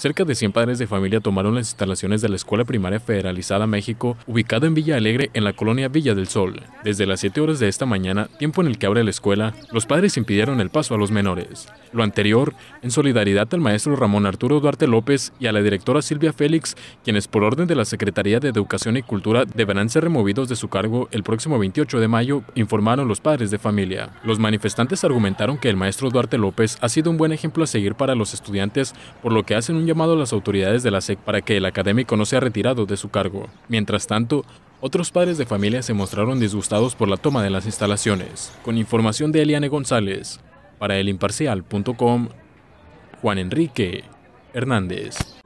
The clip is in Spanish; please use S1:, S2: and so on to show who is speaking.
S1: Cerca de 100 padres de familia tomaron las instalaciones de la Escuela Primaria Federalizada México, ubicada en Villa Alegre, en la colonia Villa del Sol. Desde las 7 horas de esta mañana, tiempo en el que abre la escuela, los padres impidieron el paso a los menores. Lo anterior, en solidaridad al maestro Ramón Arturo Duarte López y a la directora Silvia Félix, quienes por orden de la Secretaría de Educación y Cultura deberán ser removidos de su cargo el próximo 28 de mayo, informaron los padres de familia. Los manifestantes argumentaron que el maestro Duarte López ha sido un buen ejemplo a seguir para los estudiantes, por lo que hacen un llamado a las autoridades de la SEC para que el académico no sea retirado de su cargo. Mientras tanto, otros padres de familia se mostraron disgustados por la toma de las instalaciones. Con información de Eliane González, para elimparcial.com, Juan Enrique Hernández.